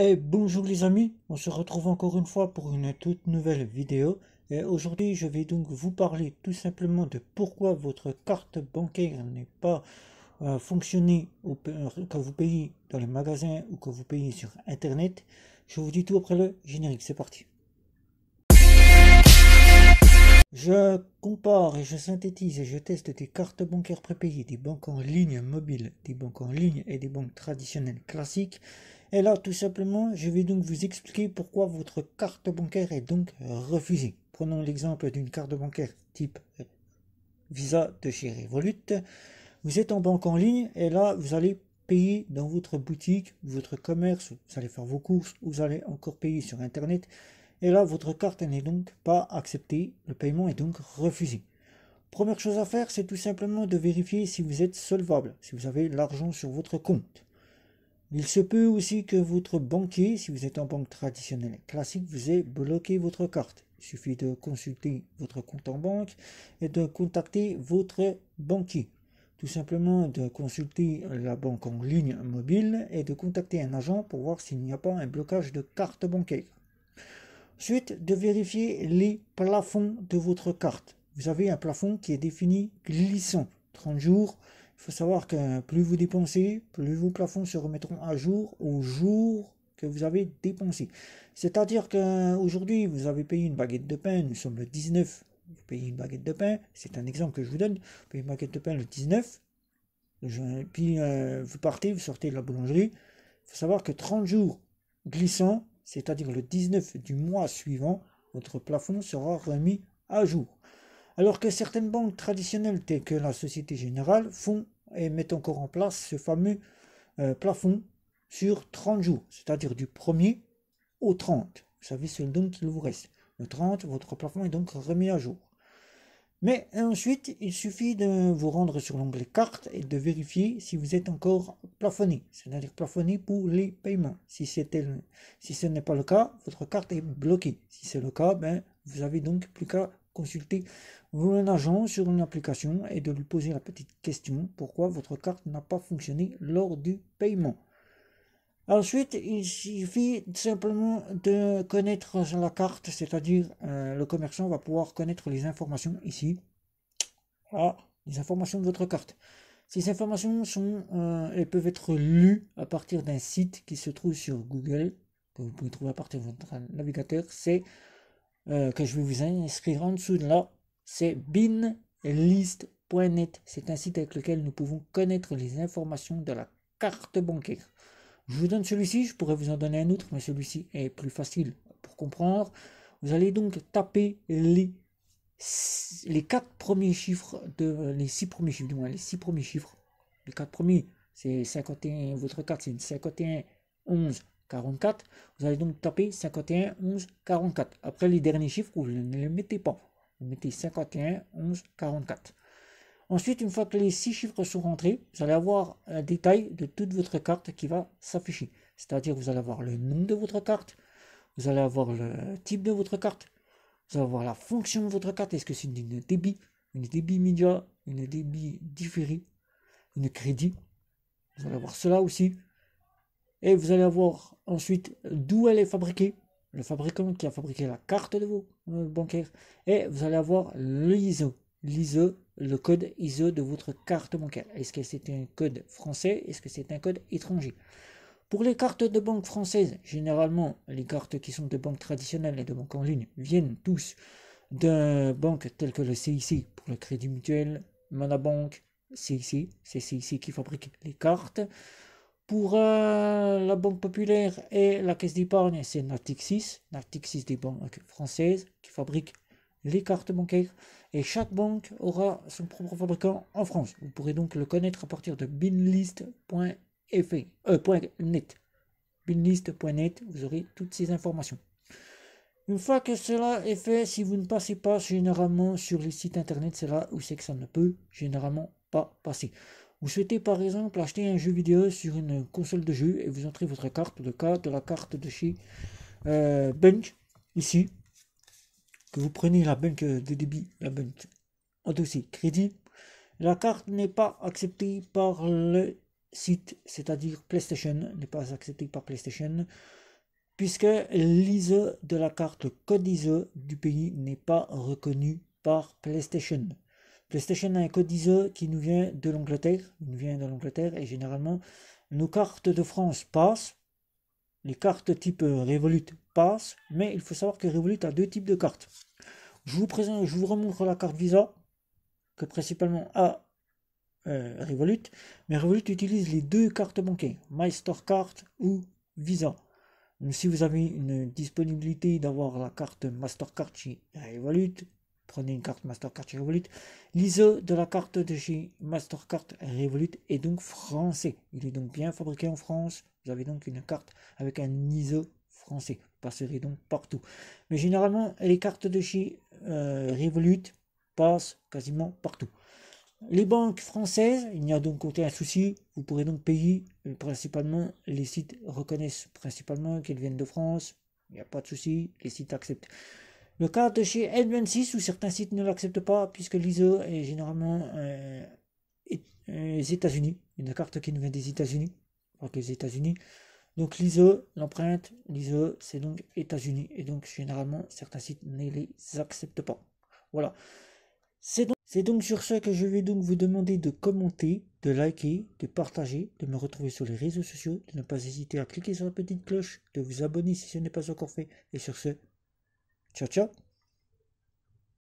Et eh, bonjour les amis, on se retrouve encore une fois pour une toute nouvelle vidéo. Et aujourd'hui, je vais donc vous parler tout simplement de pourquoi votre carte bancaire n'est pas euh, fonctionnée euh, quand vous payez dans les magasins ou quand vous payez sur Internet. Je vous dis tout après le générique, c'est parti. Je compare et je synthétise et je teste des cartes bancaires prépayées, des banques en ligne mobiles, des banques en ligne et des banques traditionnelles classiques. Et là, tout simplement, je vais donc vous expliquer pourquoi votre carte bancaire est donc refusée. Prenons l'exemple d'une carte bancaire type Visa de chez Revolut. Vous êtes en banque en ligne et là, vous allez payer dans votre boutique, votre commerce, vous allez faire vos courses, vous allez encore payer sur Internet et là, votre carte n'est donc pas acceptée, le paiement est donc refusé. Première chose à faire, c'est tout simplement de vérifier si vous êtes solvable, si vous avez l'argent sur votre compte. Il se peut aussi que votre banquier, si vous êtes en banque traditionnelle classique, vous ait bloqué votre carte. Il suffit de consulter votre compte en banque et de contacter votre banquier. Tout simplement de consulter la banque en ligne mobile et de contacter un agent pour voir s'il n'y a pas un blocage de carte bancaire. Ensuite, de vérifier les plafonds de votre carte. Vous avez un plafond qui est défini glissant, 30 jours. Il faut savoir que plus vous dépensez, plus vos plafonds se remettront à jour au jour que vous avez dépensé. C'est-à-dire qu'aujourd'hui, vous avez payé une baguette de pain, nous sommes le 19, vous payez une baguette de pain, c'est un exemple que je vous donne, vous payez une baguette de pain le 19, puis euh, vous partez, vous sortez de la boulangerie, il faut savoir que 30 jours glissant c'est-à-dire le 19 du mois suivant, votre plafond sera remis à jour. Alors que certaines banques traditionnelles telles que la Société Générale font et mettent encore en place ce fameux euh, plafond sur 30 jours, c'est-à-dire du 1er au 30. Vous savez, c'est le don qu'il vous reste. Le 30, votre plafond est donc remis à jour. Mais ensuite, il suffit de vous rendre sur l'onglet carte et de vérifier si vous êtes encore plafonné, c'est-à-dire plafonné pour les paiements. Si, ce n'est pas le cas, votre carte est bloquée. Si c'est le cas, ben, vous avez donc plus qu'à consulter un agent sur une application et de lui poser la petite question pourquoi votre carte n'a pas fonctionné lors du paiement. Ensuite, il suffit simplement de connaître la carte, c'est-à-dire euh, le commerçant va pouvoir connaître les informations ici. Voilà, ah, les informations de votre carte. Ces informations sont, euh, elles peuvent être lues à partir d'un site qui se trouve sur Google, que vous pouvez trouver à partir de votre navigateur, c'est euh, que je vais vous inscrire en dessous de là, c'est binlist.net. C'est un site avec lequel nous pouvons connaître les informations de la carte bancaire. Je vous donne celui-ci, je pourrais vous en donner un autre, mais celui-ci est plus facile pour comprendre. Vous allez donc taper les, les quatre premiers chiffres, de, les six premiers chiffres, du moins, les six premiers chiffres. Les quatre premiers, c'est 51, votre 4 c'est 51, 11, 44. Vous allez donc taper 51, 11, 44. Après les derniers chiffres, vous ne les mettez pas. Vous mettez 51, 11, 44. Ensuite, une fois que les six chiffres sont rentrés, vous allez avoir un détail de toute votre carte qui va s'afficher. C'est-à-dire vous allez avoir le nom de votre carte, vous allez avoir le type de votre carte, vous allez avoir la fonction de votre carte. Est-ce que c'est une débit, une débit média, une débit différé, une crédit Vous allez avoir cela aussi. Et vous allez avoir ensuite d'où elle est fabriquée, le fabricant qui a fabriqué la carte de vos euh, bancaires. Et vous allez avoir l'ISO, l'ISO, le code ISO de votre carte bancaire. Est-ce que c'est un code français Est-ce que c'est un code étranger Pour les cartes de banque françaises, généralement, les cartes qui sont de banques traditionnelles et de banques en ligne viennent tous d'un banque telle que le CIC pour le Crédit Mutuel, Manabank, CIC, c'est CIC qui fabrique les cartes. Pour euh, la Banque Populaire et la Caisse d'Épargne, c'est Natixis, Natixis des banques françaises qui fabrique les cartes bancaires et chaque banque aura son propre fabricant en France. Vous pourrez donc le connaître à partir de binlist.net. E, euh, binlist.net, vous aurez toutes ces informations. Une fois que cela est fait, si vous ne passez pas généralement sur les sites internet, c'est là où c'est que ça ne peut généralement pas passer. Vous souhaitez par exemple acheter un jeu vidéo sur une console de jeu et vous entrez votre carte, de cas de la carte de chez euh, Bench, ici, que vous prenez la banque de débit, la banque dossier crédit, la carte n'est pas acceptée par le site, c'est-à-dire PlayStation, n'est pas acceptée par PlayStation, puisque l'ISO de la carte, code ISO du pays n'est pas reconnu par PlayStation. PlayStation a un code ISO qui nous vient de l'Angleterre, nous vient de l'Angleterre et généralement nos cartes de France passent les cartes type euh, Revolut passent, mais il faut savoir que Revolut a deux types de cartes. Je vous présente, je vous remontre la carte Visa, que principalement a euh, Revolut, mais Revolut utilise les deux cartes bancaires, MasterCard ou Visa. si vous avez une disponibilité d'avoir la carte MasterCard chez Revolut, prenez une carte Mastercard chez Revolut. L'ISO de la carte de chez Mastercard Revolut est donc français. Il est donc bien fabriqué en France, avez donc une carte avec un ISO français. Vous passerez donc partout. Mais généralement, les cartes de chez euh, Revolut passent quasiment partout. Les banques françaises, il n'y a donc aucun souci. Vous pourrez donc payer euh, principalement. Les sites reconnaissent principalement qu'ils viennent de France. Il n'y a pas de souci. Les sites acceptent. Le cas de chez N26 où certains sites ne l'acceptent pas puisque l'ISO est généralement les euh, États-Unis, une carte qui nous vient des États-Unis, les États-Unis. Donc l'ISO, e, l'empreinte, l'ISO, e, c'est donc États-Unis. Et donc généralement, certains sites ne les acceptent pas. Voilà. C'est donc, donc, sur ce que je vais donc vous demander de commenter, de liker, de partager, de me retrouver sur les réseaux sociaux, de ne pas hésiter à cliquer sur la petite cloche, de vous abonner si ce n'est pas encore fait. Et sur ce, ciao ciao